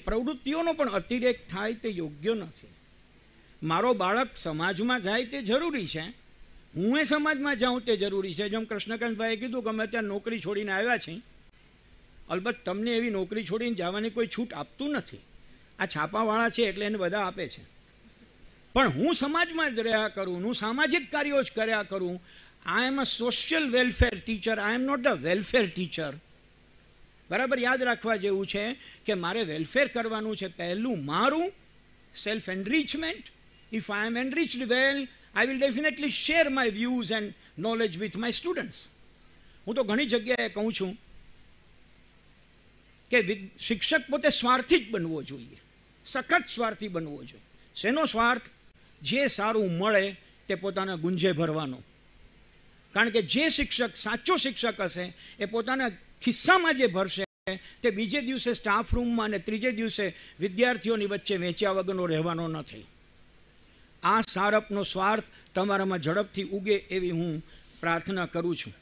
પ્રવૃત્તિઓનો પણ અતિરેક થાય તે યોગ્ય નથી મારો બાળક સમાજમાં જાય તે જરૂરી છે હું એ સમાજમાં જાઉં તે જરૂરી છે જેમ કૃષ્ણકાંતભાઈએ કીધું કે અમે ત્યાં નોકરી છોડીને આવ્યા છીએ અલબત્ત તમને એવી નોકરી છોડીને જવાની કોઈ છૂટ આપતું નથી આ છાપાવાળા છે એટલે એને બધા આપે છે પણ હું સમાજમાં જ રહ્યા કરું હું સામાજિક કાર્યો જ કર્યા કરું I am a social welfare teacher I am not a welfare teacher બરાબર યાદ રાખવા જેવું છે કે મારે વેલફેર કરવાનું છે પહેલું મારું self enrichment if I am enriched well I will definitely share my views and knowledge with my students હું તો ઘણી જગ્યાએ કહું છું કે શિક્ષક પોતે સ્વાર્થી જ બનવો જોઈએ સખત સ્વાર્થી બનવો જોઈએ શેનો સ્વાર્થ જે સારું મળે તે પોતાના ગુંજે ભરવાનો કારણ કે જે શિક્ષક સાચો શિક્ષક હશે એ પોતાના ખિસ્સામાં જે ભરશે તે બીજે દિવસે સ્ટાફ રૂમમાં અને ત્રીજે દિવસે વિદ્યાર્થીઓની વચ્ચે વેચ્યા વગરનો રહેવાનો નથી આ સારપનો સ્વાર્થ તમારામાં ઝડપથી ઉગે એવી હું પ્રાર્થના કરું છું